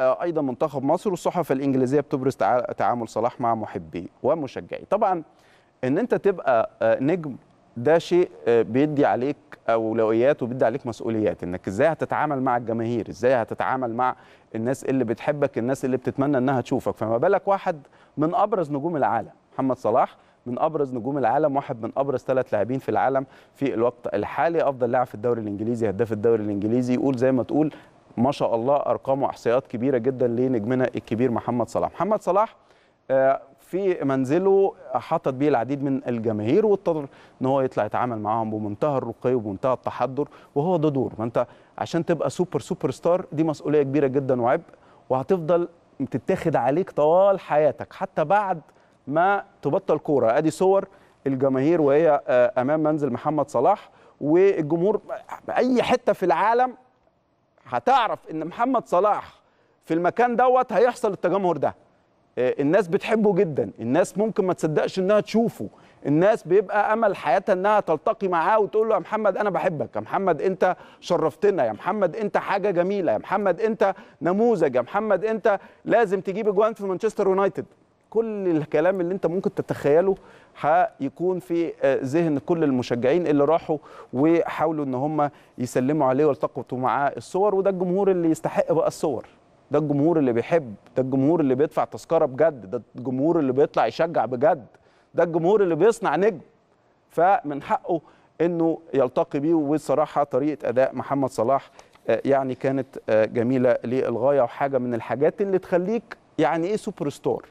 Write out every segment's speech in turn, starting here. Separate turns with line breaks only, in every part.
ايضا منتخب مصر والصحف الانجليزيه بتبرز تعامل صلاح مع محبيه ومشجعيه طبعا ان انت تبقى آه، نجم ده شيء آه، بيدي عليك اولويات وبيدي عليك مسؤوليات انك ازاي هتتعامل مع الجماهير ازاي هتتعامل مع الناس اللي بتحبك الناس اللي بتتمنى انها تشوفك فما بالك واحد من ابرز نجوم العالم محمد صلاح من ابرز نجوم العالم واحد من ابرز ثلاث لاعبين في العالم في الوقت الحالي افضل لاعب في الدوري الانجليزي هداف الدوري الانجليزي يقول زي ما تقول ما شاء الله ارقام واحصائيات كبيره جدا لنجمنا الكبير محمد صلاح محمد صلاح آه، في منزله حطت به العديد من الجماهير واضطر ان هو يطلع يتعامل معاهم بمنتهى الرقي وبمنتهى التحضر وهو ده دور ما انت عشان تبقى سوبر سوبر ستار دي مسؤوليه كبيره جدا وعبء وهتفضل تتاخد عليك طوال حياتك حتى بعد ما تبطل كوره ادي صور الجماهير وهي آه، امام منزل محمد صلاح والجمهور باي حته في العالم هتعرف ان محمد صلاح في المكان دوت هيحصل التجمهر ده آه، الناس بتحبه جدا الناس ممكن ما تصدقش انها تشوفه الناس بيبقى امل حياتها انها تلتقي معاه وتقول له يا محمد انا بحبك يا محمد انت شرفتنا يا محمد انت حاجه جميله يا محمد انت نموذج يا محمد انت لازم تجيب اجوان في مانشستر يونايتد كل الكلام اللي انت ممكن تتخيله هيكون في آه، ذهن كل المشجعين اللي راحوا وحاولوا ان هم يسلموا عليه والتقطوا معاه الصور وده الجمهور اللي يستحق بقى الصور ده الجمهور اللي بيحب ده الجمهور اللي بيدفع تذكره بجد ده الجمهور اللي بيطلع يشجع بجد ده الجمهور اللي بيصنع نجم فمن حقه انه يلتقي بيه والصراحه طريقه اداء محمد صلاح آه، يعني كانت آه، جميله للغايه وحاجه من الحاجات اللي تخليك يعني ايه سوبر ستار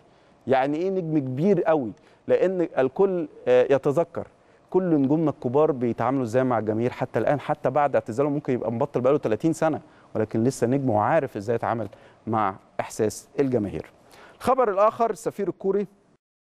يعني ايه نجم كبير قوي لان الكل آه، يتذكر كل نجومنا الكبار بيتعاملوا ازاي مع الجماهير حتى الان حتى بعد اعتزاله ممكن يبقى مبطل بقاله 30 سنه ولكن لسه نجم وعارف ازاي يتعامل مع احساس الجماهير الخبر الاخر السفير الكوري